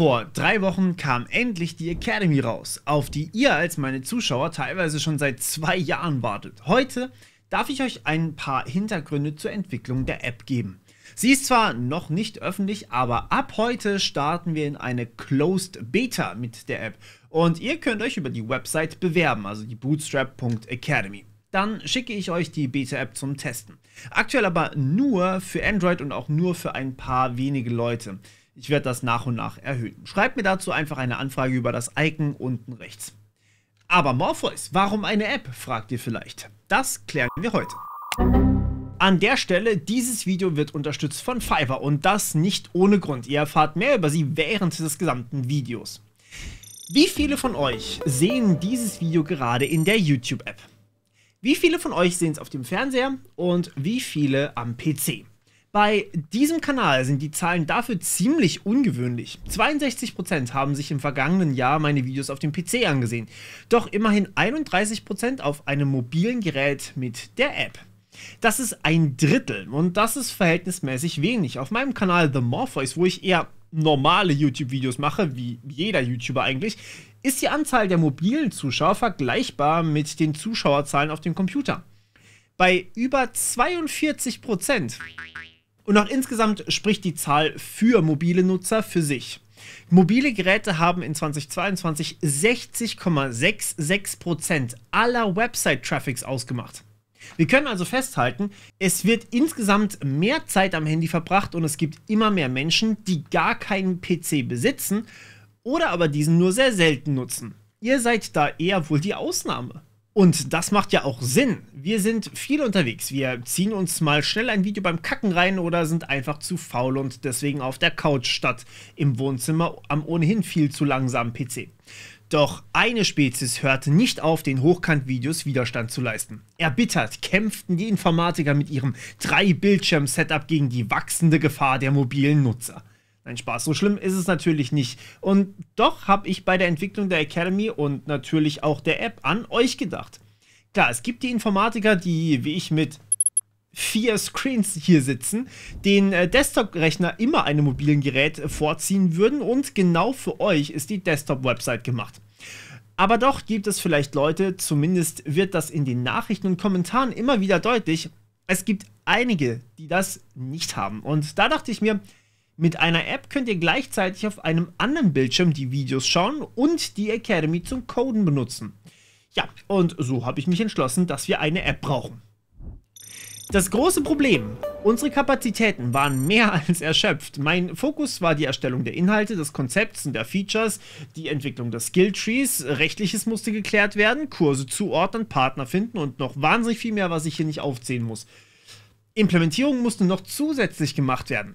Vor drei Wochen kam endlich die Academy raus, auf die ihr als meine Zuschauer teilweise schon seit zwei Jahren wartet. Heute darf ich euch ein paar Hintergründe zur Entwicklung der App geben. Sie ist zwar noch nicht öffentlich, aber ab heute starten wir in eine Closed Beta mit der App und ihr könnt euch über die Website bewerben, also die bootstrap.academy dann schicke ich euch die Beta-App zum Testen. Aktuell aber nur für Android und auch nur für ein paar wenige Leute. Ich werde das nach und nach erhöhen. Schreibt mir dazu einfach eine Anfrage über das Icon unten rechts. Aber Morpheus, warum eine App, fragt ihr vielleicht. Das klären wir heute. An der Stelle, dieses Video wird unterstützt von Fiverr und das nicht ohne Grund. Ihr erfahrt mehr über sie während des gesamten Videos. Wie viele von euch sehen dieses Video gerade in der YouTube-App? Wie viele von euch sehen es auf dem Fernseher und wie viele am PC? Bei diesem Kanal sind die Zahlen dafür ziemlich ungewöhnlich. 62% haben sich im vergangenen Jahr meine Videos auf dem PC angesehen, doch immerhin 31% auf einem mobilen Gerät mit der App. Das ist ein Drittel und das ist verhältnismäßig wenig. Auf meinem Kanal The Morpheus, wo ich eher normale YouTube-Videos mache, wie jeder YouTuber eigentlich, ist die Anzahl der mobilen Zuschauer vergleichbar mit den Zuschauerzahlen auf dem Computer. Bei über 42 Prozent und auch insgesamt spricht die Zahl für mobile Nutzer für sich. Mobile Geräte haben in 2022 60,66% aller Website-Traffics ausgemacht. Wir können also festhalten, es wird insgesamt mehr Zeit am Handy verbracht und es gibt immer mehr Menschen, die gar keinen PC besitzen oder aber diesen nur sehr selten nutzen. Ihr seid da eher wohl die Ausnahme. Und das macht ja auch Sinn. Wir sind viel unterwegs. Wir ziehen uns mal schnell ein Video beim Kacken rein oder sind einfach zu faul und deswegen auf der Couch statt im Wohnzimmer am ohnehin viel zu langsamen PC. Doch eine Spezies hörte nicht auf, den Hochkant-Videos Widerstand zu leisten. Erbittert kämpften die Informatiker mit ihrem Drei-Bildschirm-Setup gegen die wachsende Gefahr der mobilen Nutzer. Nein, Spaß, so schlimm ist es natürlich nicht. Und doch habe ich bei der Entwicklung der Academy und natürlich auch der App an euch gedacht. Klar, es gibt die Informatiker, die wie ich mit vier Screens hier sitzen, den äh, Desktop-Rechner immer einem mobilen Gerät äh, vorziehen würden und genau für euch ist die Desktop-Website gemacht. Aber doch gibt es vielleicht Leute, zumindest wird das in den Nachrichten und Kommentaren immer wieder deutlich, es gibt einige, die das nicht haben. Und da dachte ich mir, mit einer App könnt ihr gleichzeitig auf einem anderen Bildschirm die Videos schauen und die Academy zum Coden benutzen. Ja, und so habe ich mich entschlossen, dass wir eine App brauchen. Das große Problem. Unsere Kapazitäten waren mehr als erschöpft. Mein Fokus war die Erstellung der Inhalte, des Konzepts und der Features, die Entwicklung der Skilltrees, rechtliches musste geklärt werden, Kurse zuordnen, Partner finden und noch wahnsinnig viel mehr, was ich hier nicht aufzählen muss. Implementierung musste noch zusätzlich gemacht werden.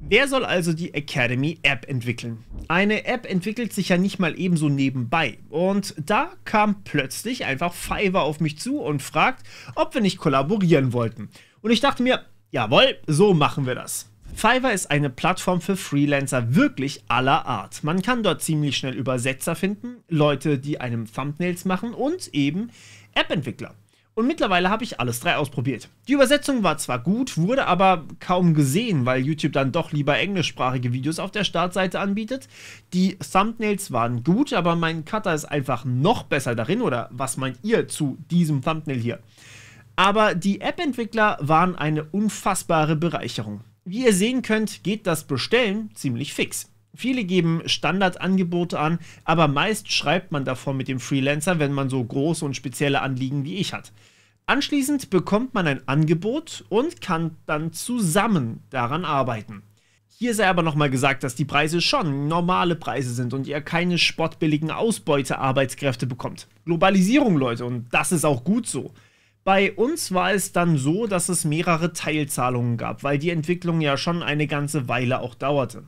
Wer soll also die Academy App entwickeln? Eine App entwickelt sich ja nicht mal ebenso nebenbei. Und da kam plötzlich einfach Fiverr auf mich zu und fragt, ob wir nicht kollaborieren wollten. Und ich dachte mir, jawohl, so machen wir das. Fiverr ist eine Plattform für Freelancer wirklich aller Art. Man kann dort ziemlich schnell Übersetzer finden, Leute, die einem Thumbnails machen und eben App-Entwickler. Und mittlerweile habe ich alles drei ausprobiert. Die Übersetzung war zwar gut, wurde aber kaum gesehen, weil YouTube dann doch lieber englischsprachige Videos auf der Startseite anbietet. Die Thumbnails waren gut, aber mein Cutter ist einfach noch besser darin. Oder was meint ihr zu diesem Thumbnail hier? Aber die App-Entwickler waren eine unfassbare Bereicherung. Wie ihr sehen könnt, geht das Bestellen ziemlich fix. Viele geben Standardangebote an, aber meist schreibt man davon mit dem Freelancer, wenn man so große und spezielle Anliegen wie ich hat. Anschließend bekommt man ein Angebot und kann dann zusammen daran arbeiten. Hier sei aber nochmal gesagt, dass die Preise schon normale Preise sind und ihr keine spottbilligen Ausbeutearbeitskräfte bekommt. Globalisierung, Leute, und das ist auch gut so. Bei uns war es dann so, dass es mehrere Teilzahlungen gab, weil die Entwicklung ja schon eine ganze Weile auch dauerte.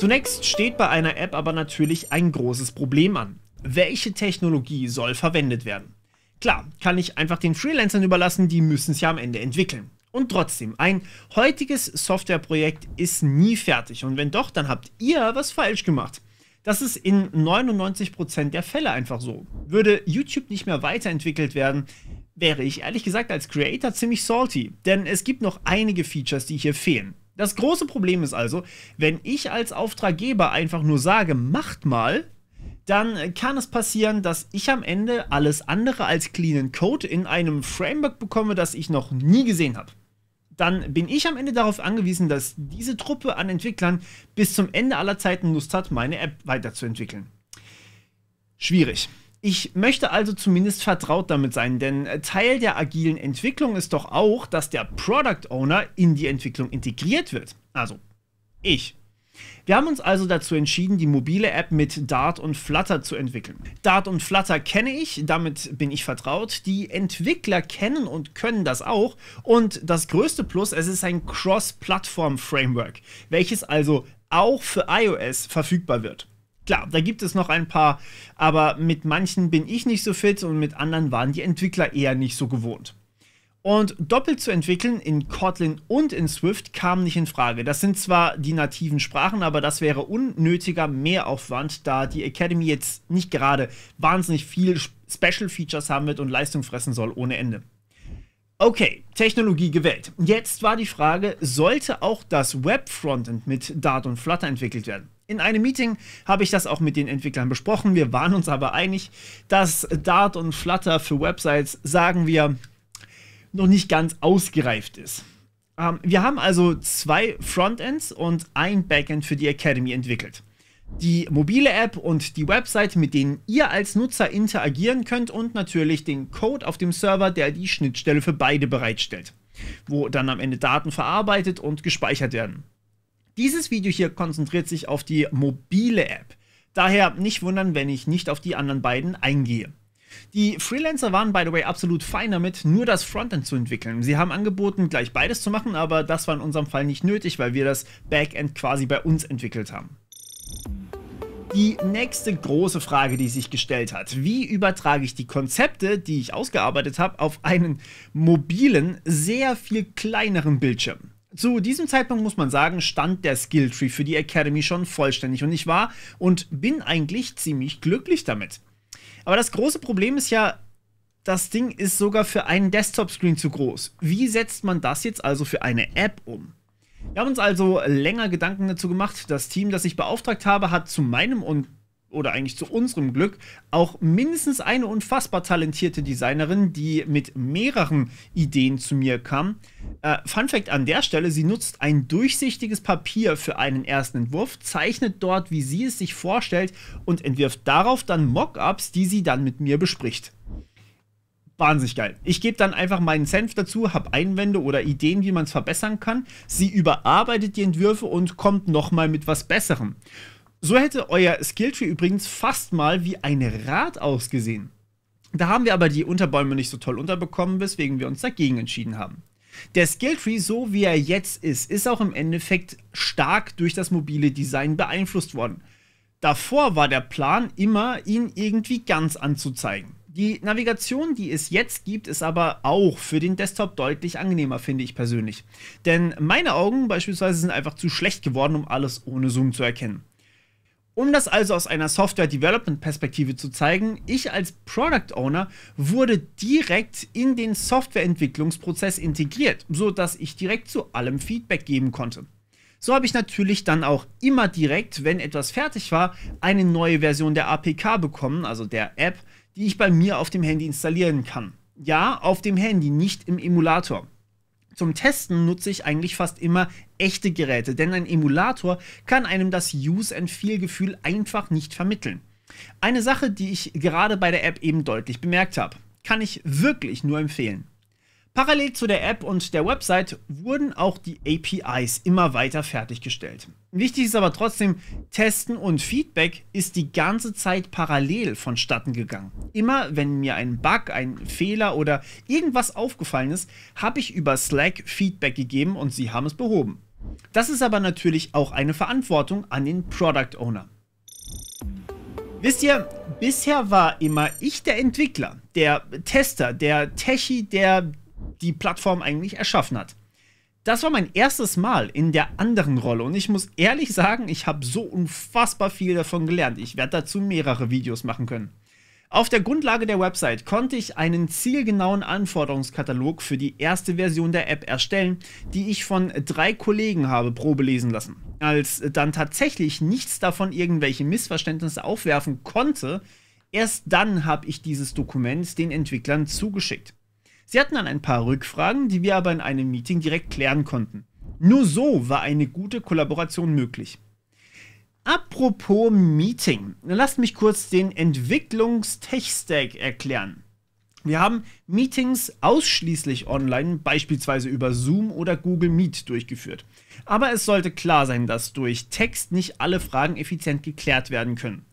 Zunächst steht bei einer App aber natürlich ein großes Problem an. Welche Technologie soll verwendet werden? Klar, kann ich einfach den Freelancern überlassen, die müssen es ja am Ende entwickeln. Und trotzdem, ein heutiges Softwareprojekt ist nie fertig und wenn doch, dann habt ihr was falsch gemacht. Das ist in 99% der Fälle einfach so. Würde YouTube nicht mehr weiterentwickelt werden, wäre ich ehrlich gesagt als Creator ziemlich salty, denn es gibt noch einige Features, die hier fehlen. Das große Problem ist also, wenn ich als Auftraggeber einfach nur sage, macht mal, dann äh, kann es passieren, dass ich am Ende alles andere als cleanen Code in einem Framework bekomme, das ich noch nie gesehen habe. Dann bin ich am Ende darauf angewiesen, dass diese Truppe an Entwicklern bis zum Ende aller Zeiten Lust hat, meine App weiterzuentwickeln. Schwierig. Ich möchte also zumindest vertraut damit sein, denn äh, Teil der agilen Entwicklung ist doch auch, dass der Product Owner in die Entwicklung integriert wird. Also ich. Wir haben uns also dazu entschieden, die mobile App mit Dart und Flutter zu entwickeln. Dart und Flutter kenne ich, damit bin ich vertraut. Die Entwickler kennen und können das auch. Und das größte Plus, es ist ein Cross-Plattform-Framework, welches also auch für iOS verfügbar wird. Klar, da gibt es noch ein paar, aber mit manchen bin ich nicht so fit und mit anderen waren die Entwickler eher nicht so gewohnt. Und doppelt zu entwickeln in Kotlin und in Swift kam nicht in Frage. Das sind zwar die nativen Sprachen, aber das wäre unnötiger Mehraufwand, da die Academy jetzt nicht gerade wahnsinnig viel Special Features haben wird und Leistung fressen soll ohne Ende. Okay, Technologie gewählt. Jetzt war die Frage, sollte auch das Web-Frontend mit Dart und Flutter entwickelt werden? In einem Meeting habe ich das auch mit den Entwicklern besprochen. Wir waren uns aber einig, dass Dart und Flutter für Websites, sagen wir, noch nicht ganz ausgereift ist. Ähm, wir haben also zwei Frontends und ein Backend für die Academy entwickelt. Die mobile App und die Website, mit denen ihr als Nutzer interagieren könnt und natürlich den Code auf dem Server, der die Schnittstelle für beide bereitstellt, wo dann am Ende Daten verarbeitet und gespeichert werden. Dieses Video hier konzentriert sich auf die mobile App. Daher nicht wundern, wenn ich nicht auf die anderen beiden eingehe. Die Freelancer waren, by the way, absolut fein damit, nur das Frontend zu entwickeln. Sie haben angeboten, gleich beides zu machen, aber das war in unserem Fall nicht nötig, weil wir das Backend quasi bei uns entwickelt haben. Die nächste große Frage, die sich gestellt hat, wie übertrage ich die Konzepte, die ich ausgearbeitet habe, auf einen mobilen, sehr viel kleineren Bildschirm? Zu diesem Zeitpunkt muss man sagen, stand der Skilltree für die Academy schon vollständig und ich war und bin eigentlich ziemlich glücklich damit. Aber das große Problem ist ja, das Ding ist sogar für einen Desktop-Screen zu groß. Wie setzt man das jetzt also für eine App um? Wir haben uns also länger Gedanken dazu gemacht. Das Team, das ich beauftragt habe, hat zu meinem und oder eigentlich zu unserem Glück, auch mindestens eine unfassbar talentierte Designerin, die mit mehreren Ideen zu mir kam. Äh, Fun Fact an der Stelle, sie nutzt ein durchsichtiges Papier für einen ersten Entwurf, zeichnet dort, wie sie es sich vorstellt und entwirft darauf dann Mockups, die sie dann mit mir bespricht. Wahnsinnig geil. Ich gebe dann einfach meinen Senf dazu, habe Einwände oder Ideen, wie man es verbessern kann. Sie überarbeitet die Entwürfe und kommt nochmal mit was Besserem. So hätte euer Skilltree übrigens fast mal wie ein Rad ausgesehen. Da haben wir aber die Unterbäume nicht so toll unterbekommen, weswegen wir uns dagegen entschieden haben. Der Skilltree, so wie er jetzt ist, ist auch im Endeffekt stark durch das mobile Design beeinflusst worden. Davor war der Plan immer, ihn irgendwie ganz anzuzeigen. Die Navigation, die es jetzt gibt, ist aber auch für den Desktop deutlich angenehmer, finde ich persönlich. Denn meine Augen beispielsweise sind einfach zu schlecht geworden, um alles ohne Zoom zu erkennen. Um das also aus einer Software-Development-Perspektive zu zeigen, ich als Product Owner wurde direkt in den Softwareentwicklungsprozess integriert, sodass ich direkt zu allem Feedback geben konnte. So habe ich natürlich dann auch immer direkt, wenn etwas fertig war, eine neue Version der APK bekommen, also der App, die ich bei mir auf dem Handy installieren kann. Ja, auf dem Handy, nicht im Emulator. Zum Testen nutze ich eigentlich fast immer echte Geräte, denn ein Emulator kann einem das Use-and-Feel-Gefühl einfach nicht vermitteln. Eine Sache, die ich gerade bei der App eben deutlich bemerkt habe, kann ich wirklich nur empfehlen. Parallel zu der App und der Website wurden auch die APIs immer weiter fertiggestellt. Wichtig ist aber trotzdem, Testen und Feedback ist die ganze Zeit parallel vonstatten gegangen. Immer wenn mir ein Bug, ein Fehler oder irgendwas aufgefallen ist, habe ich über Slack Feedback gegeben und sie haben es behoben. Das ist aber natürlich auch eine Verantwortung an den Product Owner. Wisst ihr, bisher war immer ich der Entwickler, der Tester, der Techie, der die Plattform eigentlich erschaffen hat. Das war mein erstes Mal in der anderen Rolle und ich muss ehrlich sagen, ich habe so unfassbar viel davon gelernt. Ich werde dazu mehrere Videos machen können. Auf der Grundlage der Website konnte ich einen zielgenauen Anforderungskatalog für die erste Version der App erstellen, die ich von drei Kollegen habe probelesen lassen. Als dann tatsächlich nichts davon irgendwelche Missverständnisse aufwerfen konnte, erst dann habe ich dieses Dokument den Entwicklern zugeschickt. Sie hatten dann ein paar Rückfragen, die wir aber in einem Meeting direkt klären konnten. Nur so war eine gute Kollaboration möglich. Apropos Meeting, lasst mich kurz den Entwicklungstech-Stack erklären. Wir haben Meetings ausschließlich online, beispielsweise über Zoom oder Google Meet durchgeführt. Aber es sollte klar sein, dass durch Text nicht alle Fragen effizient geklärt werden können.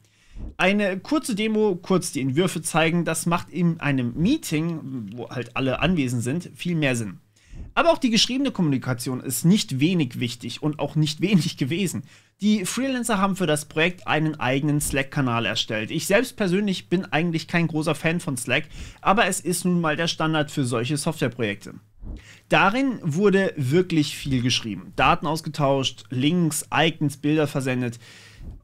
Eine kurze Demo, kurz die Entwürfe zeigen, das macht in einem Meeting, wo halt alle anwesend sind, viel mehr Sinn. Aber auch die geschriebene Kommunikation ist nicht wenig wichtig und auch nicht wenig gewesen. Die Freelancer haben für das Projekt einen eigenen Slack-Kanal erstellt. Ich selbst persönlich bin eigentlich kein großer Fan von Slack, aber es ist nun mal der Standard für solche Softwareprojekte. Darin wurde wirklich viel geschrieben. Daten ausgetauscht, Links, Icons, Bilder versendet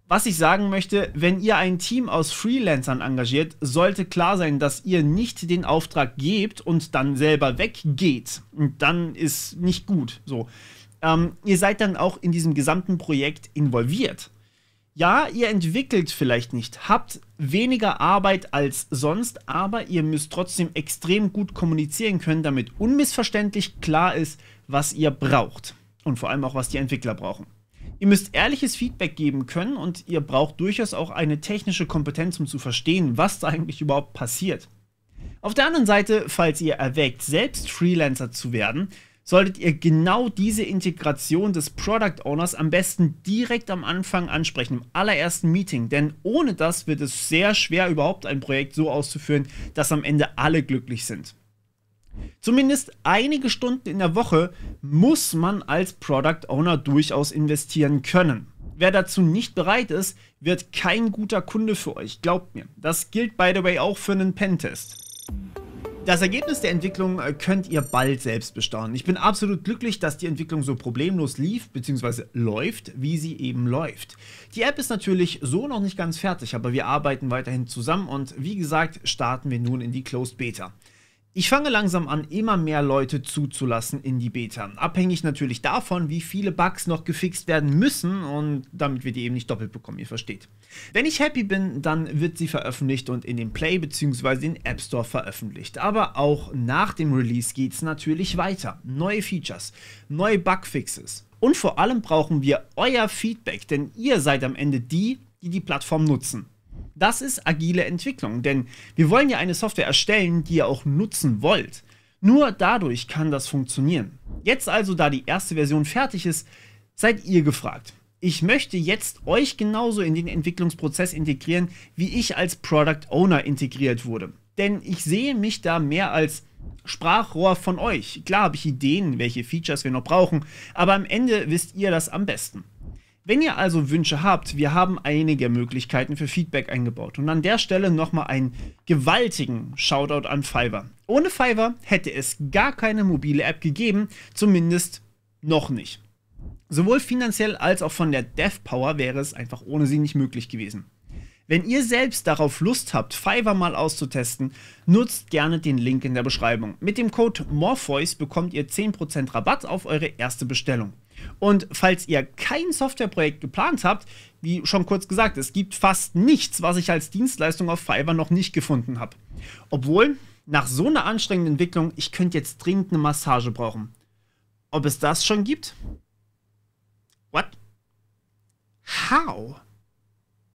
was ich sagen möchte, wenn ihr ein Team aus Freelancern engagiert, sollte klar sein, dass ihr nicht den Auftrag gebt und dann selber weggeht. Und dann ist nicht gut. So. Ähm, ihr seid dann auch in diesem gesamten Projekt involviert. Ja, ihr entwickelt vielleicht nicht, habt weniger Arbeit als sonst, aber ihr müsst trotzdem extrem gut kommunizieren können, damit unmissverständlich klar ist, was ihr braucht. Und vor allem auch, was die Entwickler brauchen. Ihr müsst ehrliches Feedback geben können und ihr braucht durchaus auch eine technische Kompetenz, um zu verstehen, was da eigentlich überhaupt passiert. Auf der anderen Seite, falls ihr erwägt, selbst Freelancer zu werden, solltet ihr genau diese Integration des Product Owners am besten direkt am Anfang ansprechen, im allerersten Meeting, denn ohne das wird es sehr schwer überhaupt ein Projekt so auszuführen, dass am Ende alle glücklich sind. Zumindest einige Stunden in der Woche muss man als Product Owner durchaus investieren können. Wer dazu nicht bereit ist, wird kein guter Kunde für euch, glaubt mir. Das gilt by the way auch für einen Pentest. Das Ergebnis der Entwicklung äh, könnt ihr bald selbst bestaunen. Ich bin absolut glücklich, dass die Entwicklung so problemlos lief bzw. läuft, wie sie eben läuft. Die App ist natürlich so noch nicht ganz fertig, aber wir arbeiten weiterhin zusammen und wie gesagt starten wir nun in die Closed Beta. Ich fange langsam an, immer mehr Leute zuzulassen in die Beta. Abhängig natürlich davon, wie viele Bugs noch gefixt werden müssen und damit wir die eben nicht doppelt bekommen, ihr versteht. Wenn ich happy bin, dann wird sie veröffentlicht und in den Play bzw. den App Store veröffentlicht. Aber auch nach dem Release geht's natürlich weiter. Neue Features, neue Bugfixes. Und vor allem brauchen wir euer Feedback, denn ihr seid am Ende die, die die Plattform nutzen. Das ist agile Entwicklung, denn wir wollen ja eine Software erstellen, die ihr auch nutzen wollt. Nur dadurch kann das funktionieren. Jetzt also, da die erste Version fertig ist, seid ihr gefragt. Ich möchte jetzt euch genauso in den Entwicklungsprozess integrieren, wie ich als Product Owner integriert wurde. Denn ich sehe mich da mehr als Sprachrohr von euch. Klar habe ich Ideen, welche Features wir noch brauchen, aber am Ende wisst ihr das am besten. Wenn ihr also Wünsche habt, wir haben einige Möglichkeiten für Feedback eingebaut. Und an der Stelle nochmal einen gewaltigen Shoutout an Fiverr. Ohne Fiverr hätte es gar keine mobile App gegeben, zumindest noch nicht. Sowohl finanziell als auch von der DevPower wäre es einfach ohne sie nicht möglich gewesen. Wenn ihr selbst darauf Lust habt, Fiverr mal auszutesten, nutzt gerne den Link in der Beschreibung. Mit dem Code Morpheus bekommt ihr 10% Rabatt auf eure erste Bestellung. Und falls ihr kein Softwareprojekt geplant habt, wie schon kurz gesagt, es gibt fast nichts, was ich als Dienstleistung auf Fiverr noch nicht gefunden habe. Obwohl, nach so einer anstrengenden Entwicklung, ich könnte jetzt dringend eine Massage brauchen. Ob es das schon gibt? What? How?